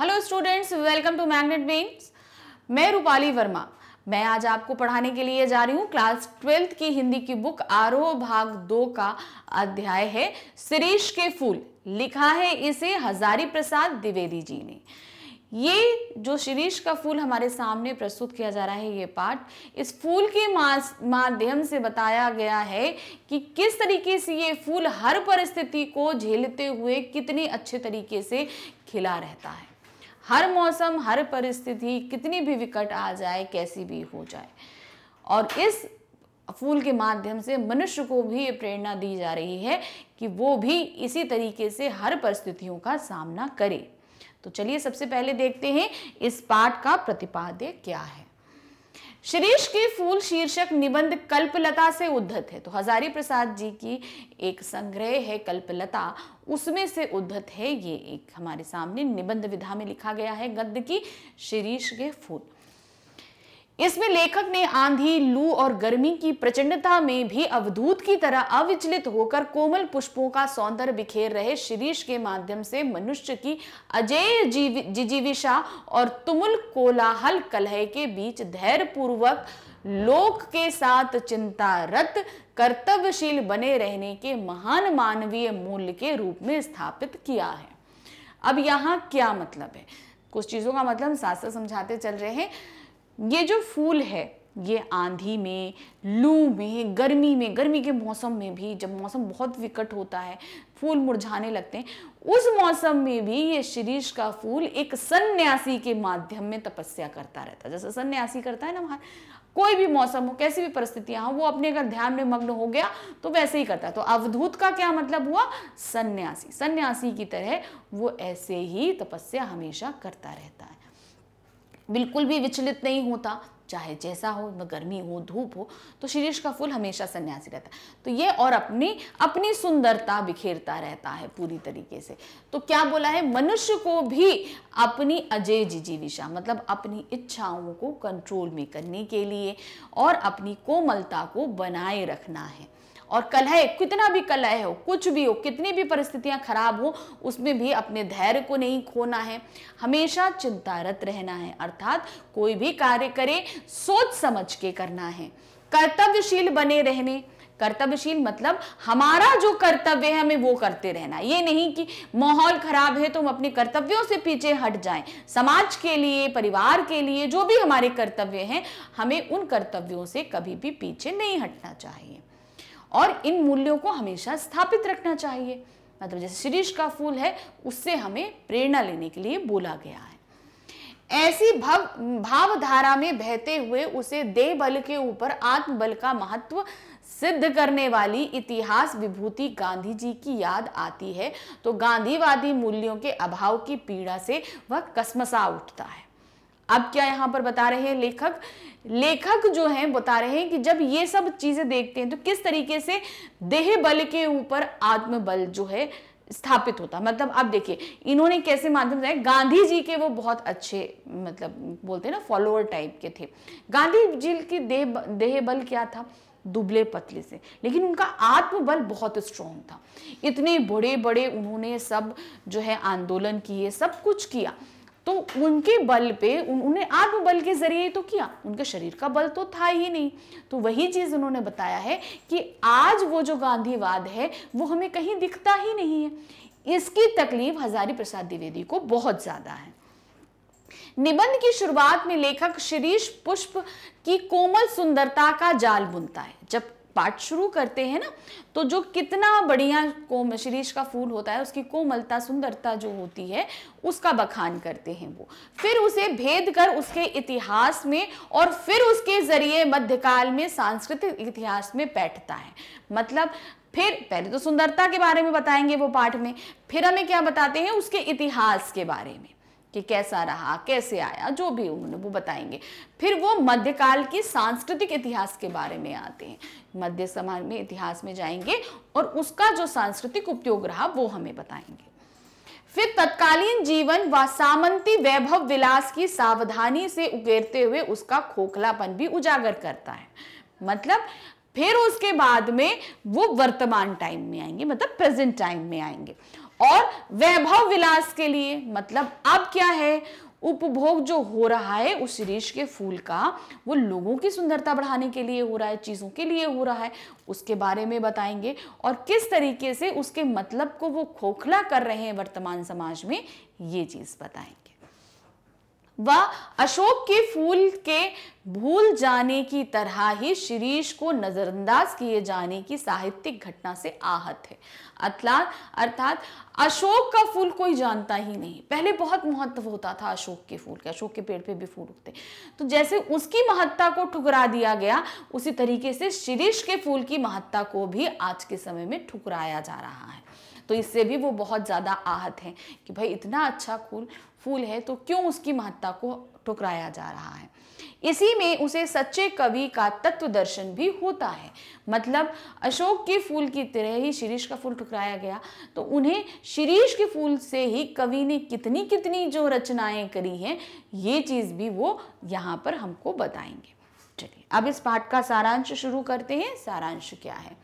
hello students welcome to Magnet Brains मैं रूपाली वर्मा मैं आज आपको पढ़ाने के लिए जा रही हूँ क्लास ट्वेल्थ की हिंदी की बुक आरोह भाग दो का अध्याय है सिरीश के फूल लिखा है इसे हजारी प्रसाद द्विवेदी जी ने ये जो शीरीष का फूल हमारे सामने प्रस्तुत किया जा रहा है ये पाठ इस फूल के माध्यम से बताया गया है कि किस तरीके से ये फूल हर परिस्थिति को झेलते हुए कितने अच्छे तरीके से खिला रहता है हर मौसम हर परिस्थिति कितनी भी विकट आ जाए कैसी भी हो जाए और इस फूल के माध्यम से मनुष्य को भी ये प्रेरणा दी जा रही है कि वो भी इसी तरीके से हर परिस्थितियों का सामना करे तो चलिए सबसे पहले देखते हैं इस पाठ का प्रतिपाद्य क्या है शीर्ष के फूल शीर्षक निबंध कल्पलता से उद्धत है तो हजारी प्रसाद जी की एक संग्रह है कल्पलता उसमें से उद्धत है ये एक हमारे सामने निबंध विधा में लिखा गया है गद्य की शीर्ष के फूल इसमें लेखक ने आंधी लू और गर्मी की प्रचंडता में भी अवधूत की तरह अविचलित होकर कोमल पुष्पों का सौंदर्य बिखेर रहे शीरीष के माध्यम से मनुष्य की अजय जिजीविषा और तुमुल कोलाहल कलह के बीच धैर्य पूर्वक लोक के साथ चिंतारत कर्तव्यशील बने रहने के महान मानवीय मूल्य के रूप में स्थापित किया है अब यहाँ क्या मतलब है कुछ चीजों का मतलब शास्त्र साथ साथ समझाते चल रहे हैं ये जो फूल है ये आंधी में लू में गर्मी में गर्मी के मौसम में भी जब मौसम बहुत विकट होता है फूल मुरझाने लगते हैं उस मौसम में भी ये शीरीष का फूल एक सन्यासी के माध्यम में तपस्या करता रहता है जैसे सन्यासी करता है ना वहाँ कोई भी मौसम हो कैसी भी परिस्थितियां हो वो अपने अगर ध्यान में मग्न हो गया तो वैसे ही करता है तो अवधूत का क्या मतलब हुआ सन्यासी सन्यासी की तरह वो ऐसे ही तपस्या हमेशा करता रहता है बिल्कुल भी विचलित नहीं होता चाहे जैसा हो वह गर्मी हो धूप हो तो शीर्ष का फूल हमेशा सन्यासी रहता है तो ये और अपनी अपनी सुंदरता बिखेरता रहता है पूरी तरीके से तो क्या बोला है मनुष्य को भी अपनी अजय जीविशा मतलब अपनी इच्छाओं को कंट्रोल में करने के लिए और अपनी कोमलता को बनाए रखना है और कलह कितना भी कलह हो कुछ भी हो कितनी भी परिस्थितियां खराब हो उसमें भी अपने धैर्य को नहीं खोना है हमेशा चिंतारत रहना है अर्थात कोई भी कार्य करे सोच समझ के करना है कर्तव्यशील बने रहने कर्तव्यशील मतलब हमारा जो कर्तव्य है हमें वो करते रहना ये नहीं कि माहौल खराब है तो हम अपने कर्तव्यों से पीछे हट जाएं समाज के लिए परिवार के लिए जो भी हमारे कर्तव्य हैं हमें उन कर्तव्यों से कभी भी पीछे नहीं हटना चाहिए और इन मूल्यों को हमेशा स्थापित रखना चाहिए मतलब जैसे शीरीष का फूल है उससे हमें प्रेरणा लेने के लिए बोला गया है ऐसी भव भावधारा में बहते हुए उसे देह बल के ऊपर आत्मबल का महत्व सिद्ध करने वाली इतिहास विभूति गांधी जी की याद आती है तो गांधीवादी मूल्यों के अभाव की पीड़ा से वह कसमसा उठता है अब क्या यहाँ पर बता रहे हैं लेखक लेखक जो हैं बता रहे हैं कि जब ये सब चीजें देखते हैं तो किस तरीके से देह बल के ऊपर आत्मबल जो है स्थापित होता मतलब अब देखिए इन्होंने कैसे माध्यम से गांधी जी के वो बहुत अच्छे मतलब बोलते हैं ना फॉलोअर टाइप के थे गांधी जी की देह देह बल क्या था दुबले पतले से लेकिन उनका आत्मबल बहुत स्ट्रॉन्ग था इतने बड़े बड़े उन्होंने सब जो है आंदोलन किए सब कुछ किया तो उनके बल पे उन्होंने आत्मबल के जरिए तो किया उनके शरीर का बल तो था ही नहीं तो वही चीज़ उन्होंने बताया है कि आज वो जो गांधीवाद है वो हमें कहीं दिखता ही नहीं है इसकी तकलीफ हजारी प्रसाद द्विवेदी को बहुत ज़्यादा है निबंध की शुरुआत में लेखक शिरीष पुष्प की कोमल सुंदरता का जाल बुनता है जब पाठ शुरू करते हैं ना तो जो कितना बढ़िया कोम शीरीष का फूल होता है उसकी कोमलता सुंदरता जो होती है उसका बखान करते हैं वो फिर उसे भेद कर उसके इतिहास में और फिर उसके जरिए मध्यकाल में सांस्कृतिक इतिहास में बैठता है मतलब फिर पहले तो सुंदरता के बारे में बताएंगे वो पाठ में फिर हमें क्या बताते हैं उसके इतिहास के बारे में कि कैसा रहा कैसे आया जो भी उन्होंने वो बताएंगे फिर वो मध्यकाल की सांस्कृतिक इतिहास के बारे में आते हैं मध्य समाज में इतिहास में जाएंगे और उसका जो सांस्कृतिक उपयोग रहा वो हमें बताएंगे फिर तत्कालीन जीवन व सामंती वैभव विलास की सावधानी से उकेरते हुए उसका खोखलापन भी उजागर करता है मतलब फिर उसके बाद में वो वर्तमान टाइम में आएंगे मतलब प्रेजेंट टाइम में आएंगे और वैभव विलास के लिए मतलब अब क्या है उपभोग जो हो रहा है उस रेश के फूल का वो लोगों की सुंदरता बढ़ाने के लिए हो रहा है चीज़ों के लिए हो रहा है उसके बारे में बताएंगे और किस तरीके से उसके मतलब को वो खोखला कर रहे हैं वर्तमान समाज में ये चीज़ बताएंगे वह अशोक के फूल के भूल जाने की तरह ही शिरीष को नज़रअंदाज किए जाने की साहित्यिक घटना से आहत है अतलात अर्थात अशोक का फूल कोई जानता ही नहीं पहले बहुत महत्व होता था अशोक के फूल के अशोक के पेड़ पे भी फूल उगते तो जैसे उसकी महत्ता को ठुकरा दिया गया उसी तरीके से शिरीष के फूल की महत्ता को भी आज के समय में ठुकराया जा रहा है तो इससे भी वो बहुत ज़्यादा आहत हैं कि भाई इतना अच्छा फूल फूल है तो क्यों उसकी महत्ता को ठुकराया जा रहा है इसी में उसे सच्चे कवि का तत्व दर्शन भी होता है मतलब अशोक के फूल की तरह ही शीरीष का फूल ठुकराया गया तो उन्हें शीरीष के फूल से ही कवि ने कितनी कितनी जो रचनाएं करी हैं ये चीज़ भी वो यहाँ पर हमको बताएंगे चलिए अब इस पाठ का सारांश शुरू करते हैं सारांश क्या है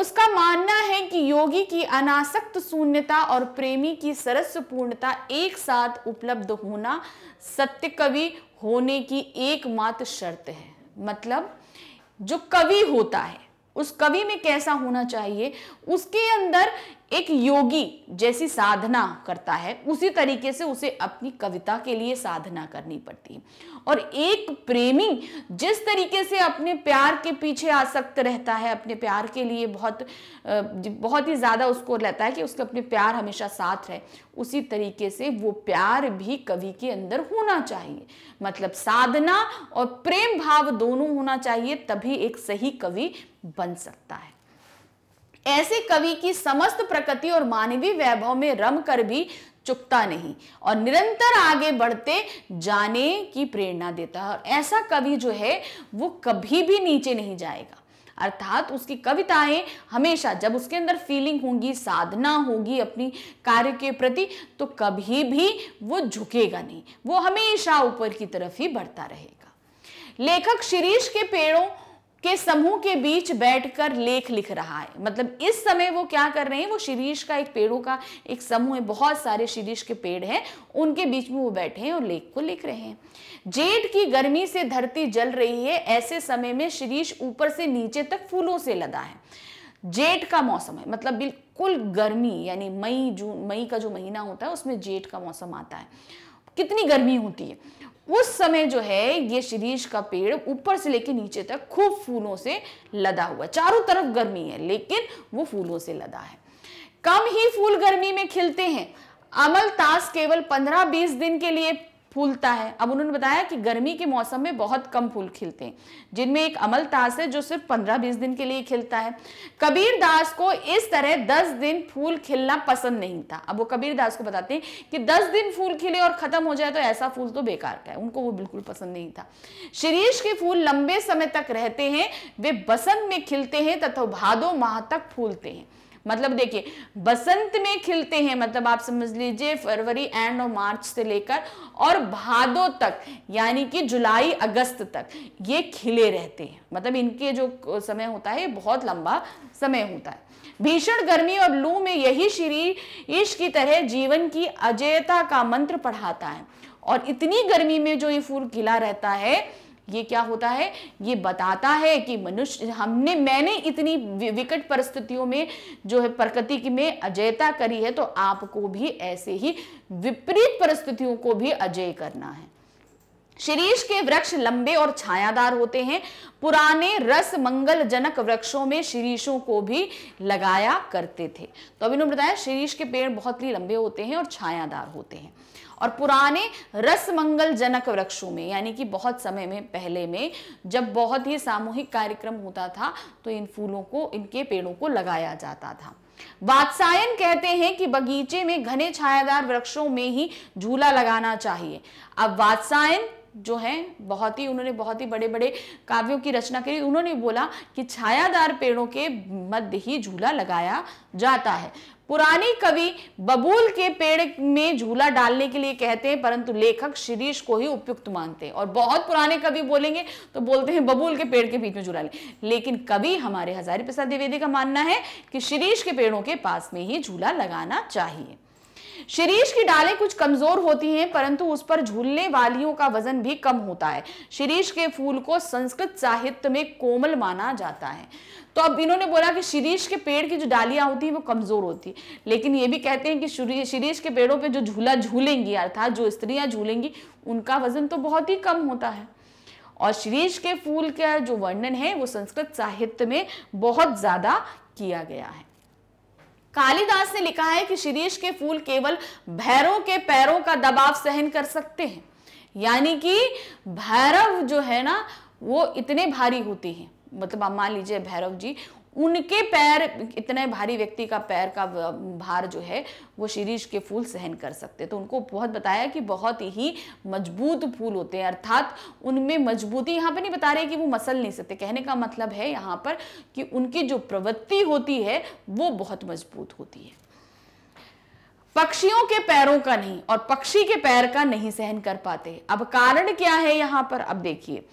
उसका मानना है कि योगी की अनासक्त शून्यता और प्रेमी की सरस्व पूर्णता एक साथ उपलब्ध होना सत्य कवि होने की एकमात्र शर्त है मतलब जो कवि होता है उस कवि में कैसा होना चाहिए उसके अंदर एक योगी जैसी साधना करता है उसी तरीके से उसे अपनी कविता के लिए साधना करनी पड़ती है और एक प्रेमी जिस तरीके से अपने प्यार के पीछे आसक्त रहता है अपने प्यार के लिए बहुत बहुत ही ज़्यादा उसको रहता है कि उसका अपने प्यार हमेशा साथ रहे उसी तरीके से वो प्यार भी कवि के अंदर होना चाहिए मतलब साधना और प्रेम भाव दोनों होना चाहिए तभी एक सही कवि बन सकता है ऐसे कवि की समस्त प्रकृति और मानवीय वैभव में रम कर भी चुकता नहीं और निरंतर आगे बढ़ते जाने की प्रेरणा देता है और ऐसा कवि जो है वो कभी भी नीचे नहीं जाएगा अर्थात उसकी कविताएं हमेशा जब उसके अंदर फीलिंग होगी साधना होगी अपनी कार्य के प्रति तो कभी भी वो झुकेगा नहीं वो हमेशा ऊपर की तरफ ही बढ़ता रहेगा लेखक शिरीष के पेड़ों के समूह के बीच बैठकर लेख लिख रहा है मतलब इस समय वो क्या कर रहे हैं वो शीरीष का एक पेड़ों का एक समूह है बहुत सारे शीरीष के पेड़ हैं उनके बीच में वो बैठे हैं और लेख को लिख रहे हैं जेठ की गर्मी से धरती जल रही है ऐसे समय में शीरीष ऊपर से नीचे तक फूलों से लदा है जेठ का मौसम है मतलब बिल्कुल गर्मी यानी मई जून मई का जो महीना होता है उसमें जेठ का मौसम आता है कितनी गर्मी होती है उस समय जो है ये शीरीष का पेड़ ऊपर से लेकर नीचे तक खूब फूलों से लदा हुआ चारों तरफ गर्मी है लेकिन वो फूलों से लदा है कम ही फूल गर्मी में खिलते हैं अमल तास केवल 15-20 दिन के लिए फूलता है अब उन्होंने बताया कि गर्मी के मौसम में बहुत कम फूल खिलते हैं जिनमें एक अमल तास है जो सिर्फ पंद्रह बीस दिन के लिए खिलता है कबीर दास को इस तरह दस दिन फूल खिलना पसंद नहीं था अब वो कबीर दास को बताते हैं कि दस दिन फूल खिले और खत्म हो जाए तो ऐसा फूल तो बेकार का है उनको वो बिल्कुल पसंद नहीं था शीरीष के फूल लंबे समय तक रहते हैं वे बसंत में खिलते हैं तथा भादो माह तक फूलते हैं मतलब देखिए बसंत में खिलते हैं मतलब आप समझ लीजिए फरवरी एंड और मार्च से लेकर और भादों तक यानी कि जुलाई अगस्त तक ये खिले रहते हैं मतलब इनके जो समय होता है बहुत लंबा समय होता है भीषण गर्मी और लू में यही श्री ईश की तरह जीवन की अजयता का मंत्र पढ़ाता है और इतनी गर्मी में जो ये फूल खिला रहता है ये क्या होता है ये बताता है कि मनुष्य हमने मैंने इतनी विकट परिस्थितियों में जो है प्रकृति की में अजयता करी है तो आपको भी ऐसे ही विपरीत परिस्थितियों को भी अजय करना है शीरीष के वृक्ष लंबे और छायादार होते हैं पुराने रस मंगल जनक वृक्षों में शीरीषों को भी लगाया करते थे तो अभी उन्होंने बताया शीरीष के पेड़ बहुत ही लंबे होते हैं और छायादार होते हैं और पुराने रस मंगल जनक वृक्षों में यानी कि बहुत समय में पहले में जब बहुत ही सामूहिक कार्यक्रम होता था तो इन फूलों को इनके पेड़ों को लगाया जाता था वात्सायन कहते हैं कि बगीचे में घने छायादार वृक्षों में ही झूला लगाना चाहिए अब वात्सायन जो हैं बहुत ही उन्होंने बहुत ही बड़े बड़े काव्यों की रचना करी उन्होंने बोला कि छायादार पेड़ों के मध्य ही झूला लगाया जाता है पुरानी कवि बबूल के पेड़ में झूला डालने के लिए कहते हैं परंतु लेखक शिरीष को ही उपयुक्त मानते हैं और बहुत पुराने कवि बोलेंगे तो बोलते हैं बबूल के पेड़ के बीच में झूला ले लेकिन कवि हमारे हजारी प्रसाद द्विवेदी का मानना है कि शिरीष के पेड़ों के पास में ही झूला लगाना चाहिए शरीर की डालें कुछ कमजोर होती हैं परंतु उस पर झूलने वालियों का वजन भी कम होता है शीरीष के फूल को संस्कृत साहित्य में कोमल माना जाता है तो अब इन्होंने बोला कि शीरीष के पेड़ की जो डालियां होती हैं वो कमजोर होती है लेकिन ये भी कहते हैं कि शीरीष के पेड़ों पे जो झूला झूलेंगी अर्थात जो स्त्रियां झूलेंगी उनका वजन तो बहुत ही कम होता है और शीरीष के फूल का जो वर्णन है वो संस्कृत साहित्य में बहुत ज़्यादा किया गया है कालिदास ने लिखा है कि शिरीष के फूल केवल भैरों के पैरों का दबाव सहन कर सकते हैं यानी कि भैरव जो है ना वो इतने भारी होते हैं मतलब आप मान लीजिए भैरव जी उनके पैर इतने भारी व्यक्ति का पैर का भार जो है वो शीरीष के फूल सहन कर सकते तो उनको बहुत बताया कि बहुत ही मजबूत फूल होते हैं अर्थात उनमें मजबूती यहाँ पे नहीं बता रहे कि वो मसल नहीं सकते कहने का मतलब है यहाँ पर कि उनकी जो प्रवृत्ति होती है वो बहुत मजबूत होती है पक्षियों के पैरों का नहीं और पक्षी के पैर का नहीं सहन कर पाते अब कारण क्या है यहाँ पर अब देखिए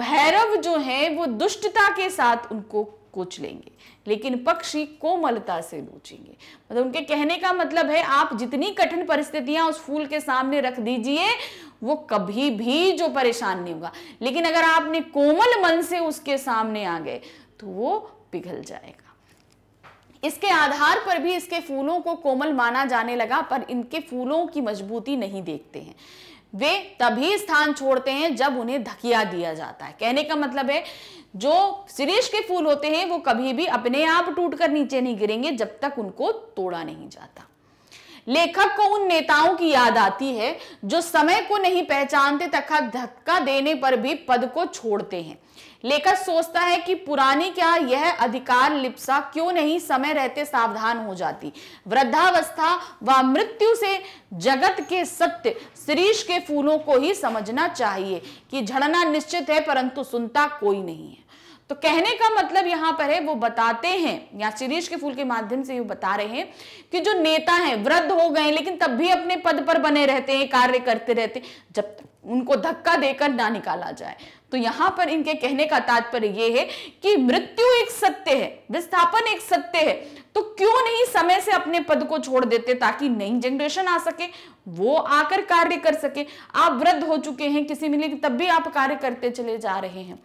भैरव जो है वो दुष्टता के साथ उनको कोच लेंगे लेकिन पक्षी कोमलता से लूचेंगे मतलब उनके कहने का मतलब है आप जितनी कठिन परिस्थितियां उस फूल के सामने रख दीजिए वो कभी भी जो परेशान नहीं होगा लेकिन अगर आपने कोमल मन से उसके सामने आ गए तो वो पिघल जाएगा इसके आधार पर भी इसके फूलों को कोमल माना जाने लगा पर इनके फूलों की मजबूती नहीं देखते हैं वे तभी स्थान छोड़ते हैं जब उन्हें धकिया दिया जाता है कहने का मतलब है जो शीरीष के फूल होते हैं वो कभी भी अपने आप टूटकर नीचे नहीं गिरेंगे जब तक उनको तोड़ा नहीं जाता लेखक को उन नेताओं की याद आती है जो समय को नहीं पहचानते तथा धक्का देने पर भी पद को छोड़ते हैं लेखक सोचता है कि पुरानी क्या यह अधिकार लिप्सा क्यों नहीं समय रहते सावधान हो जाती वृद्धावस्था व मृत्यु से जगत के सत्य शीरीष के फूलों को ही समझना चाहिए कि झड़ना निश्चित है परंतु सुनता कोई नहीं है तो कहने का मतलब यहाँ पर है वो बताते हैं या शिरीष के फूल के माध्यम से ये बता रहे हैं कि जो नेता हैं वृद्ध हो गए लेकिन तब भी अपने पद पर बने रहते हैं कार्य करते रहते जब तक उनको धक्का देकर ना निकाला जाए तो यहां पर इनके कहने का तात्पर्य यह है कि मृत्यु एक सत्य है विस्थापन एक सत्य है तो क्यों नहीं समय से अपने पद को छोड़ देते ताकि नई जनरेशन आ सके वो आकर कार्य कर सके आप वृद्ध हो चुके हैं किसी मिले तब भी आप कार्य करते चले जा रहे हैं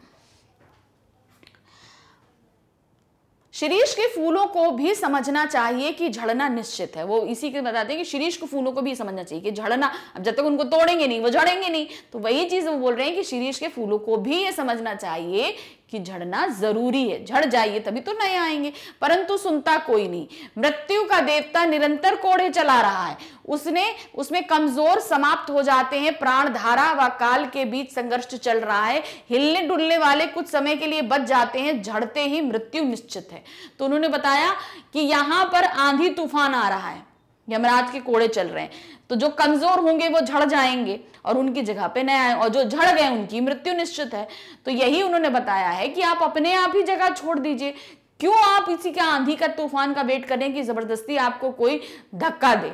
शीरीष के फूलों को भी समझना चाहिए कि झड़ना निश्चित है वो इसी के बताते हैं कि शीरीष के फूलों को भी समझना चाहिए कि झड़ना अब जब तक उनको तोड़ेंगे नहीं वो झड़ेंगे नहीं तो वही चीज वो बोल रहे हैं कि शीरीष के फूलों को भी ये समझना चाहिए कि झड़ना जरूरी है झड़ जाइए तभी तो नए आएंगे परंतु सुनता कोई नहीं मृत्यु का देवता निरंतर कोड़े चला रहा है उसने उसमें कमजोर समाप्त हो जाते हैं प्राण धारा व काल के बीच संघर्ष चल रहा है हिलने डुलने वाले कुछ समय के लिए बच जाते हैं झड़ते ही मृत्यु निश्चित है तो उन्होंने बताया कि यहां पर आंधी तूफान आ रहा है यमराज के कोड़े चल रहे हैं तो जो कमजोर होंगे वो झड़ जाएंगे और उनकी जगह पे नए आए और जो झड़ गए उनकी मृत्यु निश्चित है तो यही उन्होंने बताया है कि आप अपने आप ही जगह छोड़ दीजिए क्यों आप इसी के आंधी का तूफान का वेट करें कि जबरदस्ती आपको कोई धक्का दे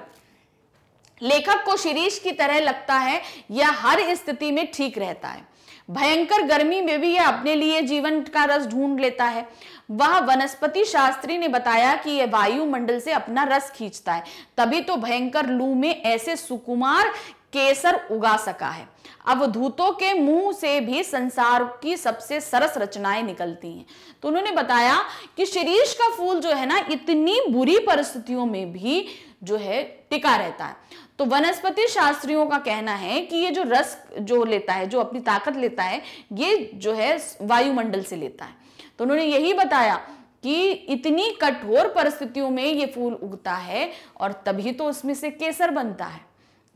लेखक को शिरीष की तरह लगता है यह हर स्थिति में ठीक रहता है भयंकर गर्मी में भी यह अपने लिए जीवन का रस ढूंढ लेता है वह वनस्पति शास्त्री ने बताया कि यह वायुमंडल से अपना रस खींचता है तभी तो भयंकर लू में ऐसे सुकुमार केसर उगा सका है अवधूतों के मुंह से भी संसार की सबसे सरस रचनाएं निकलती हैं तो उन्होंने बताया कि शीरीष का फूल जो है ना इतनी बुरी परिस्थितियों में भी जो है टिका रहता है तो वनस्पति शास्त्रियों का कहना है कि ये जो रस जो लेता है जो अपनी ताकत लेता है ये जो है वायुमंडल से लेता है तो उन्होंने यही बताया कि इतनी कठोर परिस्थितियों में ये फूल उगता है और तभी तो उसमें से केसर बनता है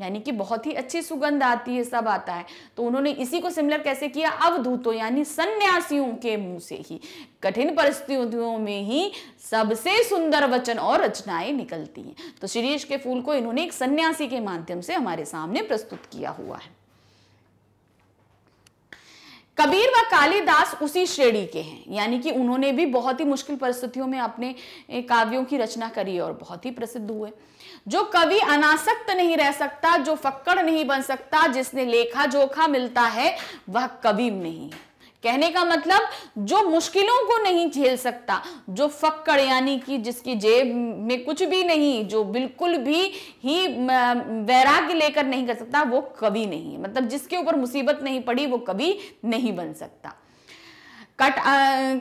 यानी कि बहुत ही अच्छी सुगंध आती है सब आता है तो उन्होंने इसी को सिमिलर कैसे किया अवधूतों यानी सन्यासियों के मुंह से ही कठिन परिस्थितियों में ही सबसे सुंदर वचन और रचनाएं निकलती हैं तो शिरीष के फूल को इन्होंने एक सन्यासी के माध्यम से हमारे सामने प्रस्तुत किया हुआ है कबीर व कालिदास उसी श्रेणी के हैं यानी कि उन्होंने भी बहुत ही मुश्किल परिस्थितियों में अपने काव्यों की रचना करी और बहुत ही प्रसिद्ध हुए जो कवि अनासक्त नहीं रह सकता जो फक्कड़ नहीं बन सकता जिसने लेखा जोखा मिलता है वह कवि नहीं है कहने का मतलब जो मुश्किलों को नहीं झेल सकता जो फक्कड़ यानी कि जिसकी जेब में कुछ भी नहीं जो बिल्कुल भी ही वैराग्य लेकर नहीं कर सकता वो कवि नहीं है मतलब जिसके ऊपर मुसीबत नहीं पड़ी वो कवि नहीं बन सकता कट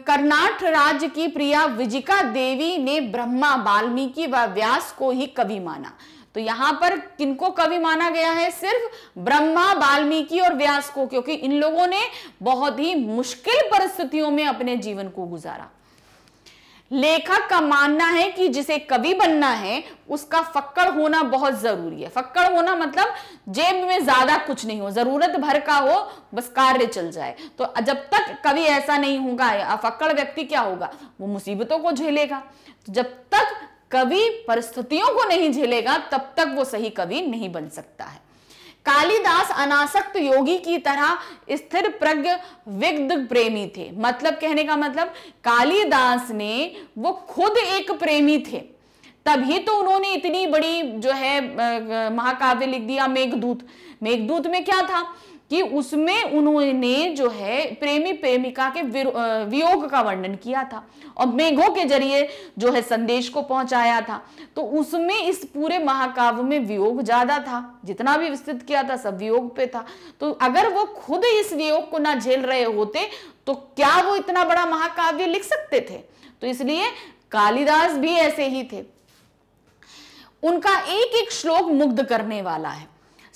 कर्नाट राज्य की प्रिया विजिका देवी ने ब्रह्मा वाल्मीकि व व्यास को ही कवि माना तो यहाँ पर किनको कवि माना गया है सिर्फ ब्रह्मा वाल्मीकि और व्यास को क्योंकि इन लोगों ने बहुत ही मुश्किल परिस्थितियों में अपने जीवन को गुजारा लेखक का मानना है कि जिसे कवि बनना है उसका फक्कड़ होना बहुत जरूरी है फक्कड़ होना मतलब जेब में ज्यादा कुछ नहीं हो जरूरत भर का हो बस कार्य चल जाए तो जब तक कवि ऐसा नहीं होगा या फक्कड़ व्यक्ति क्या होगा वो मुसीबतों को झेलेगा तो जब तक कवि परिस्थितियों को नहीं झेलेगा तब तक वो सही कवि नहीं बन सकता है कालिदास अनासक्त योगी की तरह स्थिर प्रज्ञ विग्ध प्रेमी थे मतलब कहने का मतलब कालिदास ने वो खुद एक प्रेमी थे तभी तो उन्होंने इतनी बड़ी जो है महाकाव्य लिख दिया मेघदूत मेघदूत में क्या था कि उसमें उन्होंने जो है प्रेमी प्रेमिका के वियोग का वर्णन किया था और मेघों के जरिए जो है संदेश को पहुंचाया था तो उसमें इस पूरे महाकाव्य में वियोग ज्यादा था जितना भी विस्तृत किया था सब वियोग पे था तो अगर वो खुद इस वियोग को ना झेल रहे होते तो क्या वो इतना बड़ा महाकाव्य लिख सकते थे तो इसलिए कालिदास भी ऐसे ही थे उनका एक एक श्लोक मुग्ध करने वाला है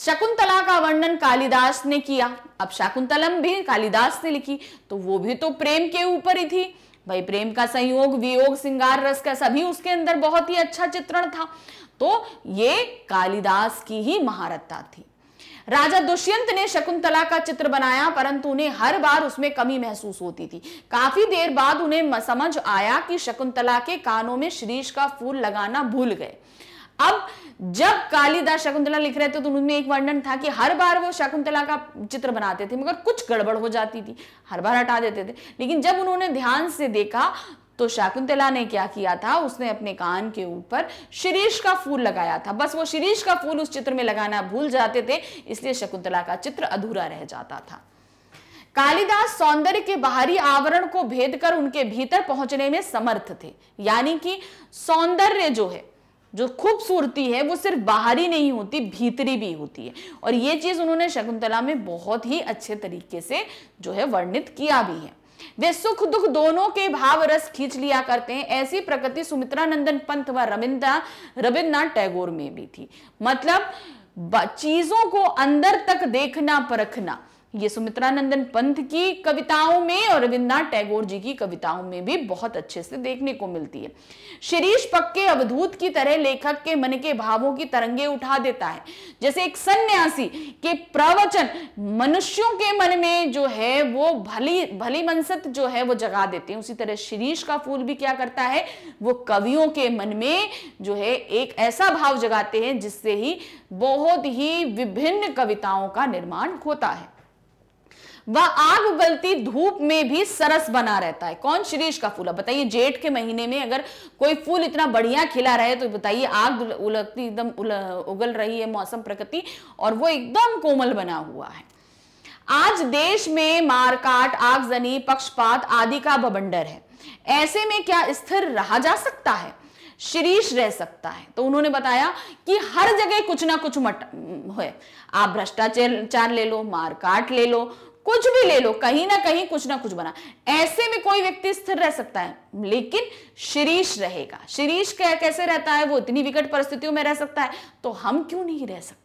शकुंतला का वर्णन कालिदास ने किया अब शकुंतलम भी कालिदास ने लिखी तो वो भी तो प्रेम के ऊपर ही थी भाई प्रेम का संयोग वियोग सिंगार रस का सभी उसके अंदर बहुत ही अच्छा चित्रण था तो ये कालिदास की ही महारत्ता थी राजा दुष्यंत ने शकुंतला का चित्र बनाया परंतु उन्हें हर बार उसमें कमी महसूस होती थी काफी देर बाद उन्हें समझ आया कि शकुंतला के कानों में श्रीश का फूल लगाना भूल गए अब जब कालिदास शकुंतला लिख रहे थे तो उनमें एक वर्णन था कि हर बार वो शकुंतला का चित्र बनाते थे मगर कुछ गड़बड़ हो जाती थी हर बार हटा देते थे लेकिन जब उन्होंने ध्यान से देखा तो शाकुंतला ने क्या किया था उसने अपने कान के ऊपर शीरीष का फूल लगाया था बस वो शीरीष का फूल उस चित्र में लगाना भूल जाते थे इसलिए शकुंतला का चित्र अधूरा रह जाता था कालिदास सौंदर्य के बाहरी आवरण को भेद कर उनके भीतर पहुंचने में समर्थ थे यानी कि सौंदर्य जो है जो खूबसूरती है वो सिर्फ बाहरी नहीं होती भीतरी भी होती है और ये चीज़ उन्होंने शकुंतला में बहुत ही अच्छे तरीके से जो है वर्णित किया भी है वे सुख दुख दोनों के भाव रस खींच लिया करते हैं ऐसी प्रकृति सुमित्रा नंदन पंथ व रविंद्र रविन्द्रनाथ टैगोर में भी थी मतलब चीजों को अंदर तक देखना परखना ये सुमित्रानंदन पंथ की कविताओं में और रविन्द्रनाथ टैगोर जी की कविताओं में भी बहुत अच्छे से देखने को मिलती है शीरीष पक्के अवधूत की तरह लेखक के मन के भावों की तरंगे उठा देता है जैसे एक सन्यासी के प्रवचन मनुष्यों के मन में जो है वो भली भली मनसत जो है वो जगा देते हैं उसी तरह शीरीष का फूल भी क्या करता है वो कवियों के मन में जो है एक ऐसा भाव जगाते हैं जिससे ही बहुत ही विभिन्न कविताओं का निर्माण होता है वह आग उगलती धूप में भी सरस बना रहता है कौन शीरीष का फूल बताइए जेठ के महीने में अगर कोई फूल इतना बढ़िया खिला रहे तो बताइए आग उलगती एकदम उगल रही है मौसम प्रकृति और वो एकदम कोमल बना हुआ है आज देश में मारकाट आगजनी पक्षपात आदि का बबंडर है ऐसे में क्या स्थिर रहा जा सकता है शीरीष रह सकता है तो उन्होंने बताया कि हर जगह कुछ ना कुछ मट है आप भ्रष्टाचार ले लो मारकाट ले लो कुछ भी ले लो कहीं ना कहीं कुछ ना कुछ बना ऐसे में कोई व्यक्ति स्थिर रह सकता है लेकिन शीरीष रहेगा शीरीष क्या कैसे रहता है वो इतनी विकट परिस्थितियों में रह सकता है तो हम क्यों नहीं रह सकते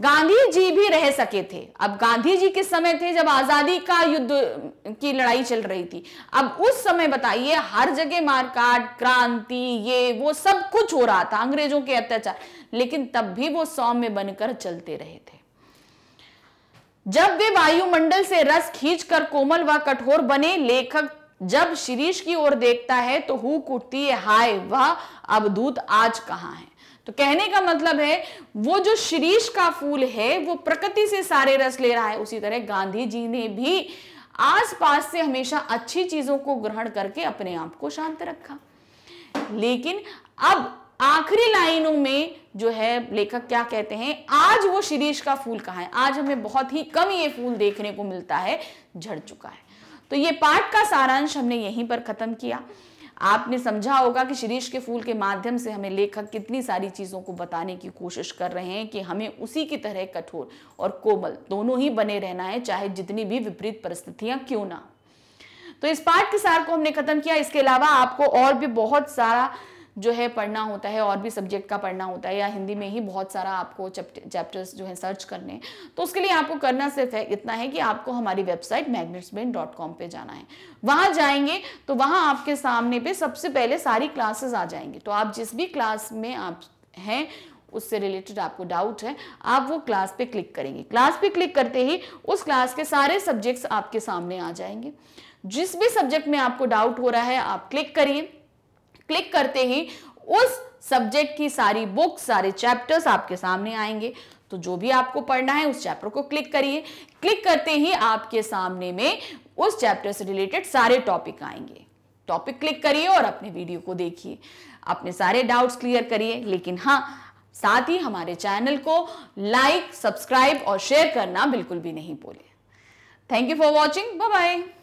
गांधी जी भी रह सके थे अब गांधी जी किस समय थे जब आजादी का युद्ध की लड़ाई चल रही थी अब उस समय बताइए हर जगह मारकाट क्रांति ये वो सब कुछ हो रहा था अंग्रेजों के अत्याचार लेकिन तब भी वो सौम्य बनकर चलते रहे थे जब वे वायुमंडल से रस खींचकर कोमल व कठोर बने लेखक जब शिरीष की ओर देखता है तो हु कुटती है हाय वह अवधूत आज कहाँ है तो कहने का मतलब है वो जो शिरीष का फूल है वो प्रकृति से सारे रस ले रहा है उसी तरह गांधी जी ने भी आसपास से हमेशा अच्छी चीजों को ग्रहण करके अपने आप को शांत रखा लेकिन अब आखिरी लाइनों में जो है लेखक क्या कहते हैं आज वो शिरीष का फूल कहा है आज हमें बहुत ही कम ये फूल देखने को मिलता है झड़ चुका है तो ये पाठ का सारांश हमने यहीं पर खत्म किया आपने समझा होगा कि शिरीष के फूल के माध्यम से हमें लेखक कितनी सारी चीज़ों को बताने की कोशिश कर रहे हैं कि हमें उसी की तरह कठोर और कोमल दोनों ही बने रहना है चाहे जितनी भी विपरीत परिस्थितियां क्यों ना तो इस पाठ के सार को हमने खत्म किया इसके अलावा आपको और भी बहुत सारा जो है पढ़ना होता है और भी सब्जेक्ट का पढ़ना होता है या हिंदी में ही बहुत सारा आपको चैप्टर्स जो है सर्च करने तो उसके लिए आपको करना सिर्फ है इतना है कि आपको हमारी वेबसाइट मैग्नेट्सबेन डॉट कॉम पर जाना है वहां जाएंगे तो वहाँ आपके सामने पे सबसे पहले सारी क्लासेस आ जाएंगे तो आप जिस भी क्लास में आप हैं उससे रिलेटेड आपको डाउट है आप वो क्लास पे क्लिक करेंगे क्लास पे क्लिक करते ही उस क्लास के सारे सब्जेक्ट्स आपके सामने आ जाएंगे जिस भी सब्जेक्ट में आपको डाउट हो रहा है आप क्लिक करिए क्लिक करते ही उस सब्जेक्ट की सारी बुक सारे चैप्टर्स आपके सामने आएंगे तो जो भी आपको पढ़ना है उस चैप्टर को क्लिक करिए क्लिक करते ही आपके सामने में उस चैप्टर से रिलेटेड सारे टॉपिक आएंगे टॉपिक क्लिक करिए और अपने वीडियो को देखिए अपने सारे डाउट्स क्लियर करिए लेकिन हाँ साथ ही हमारे चैनल को लाइक सब्सक्राइब और शेयर करना बिल्कुल भी नहीं बोले thank you for watching bye bye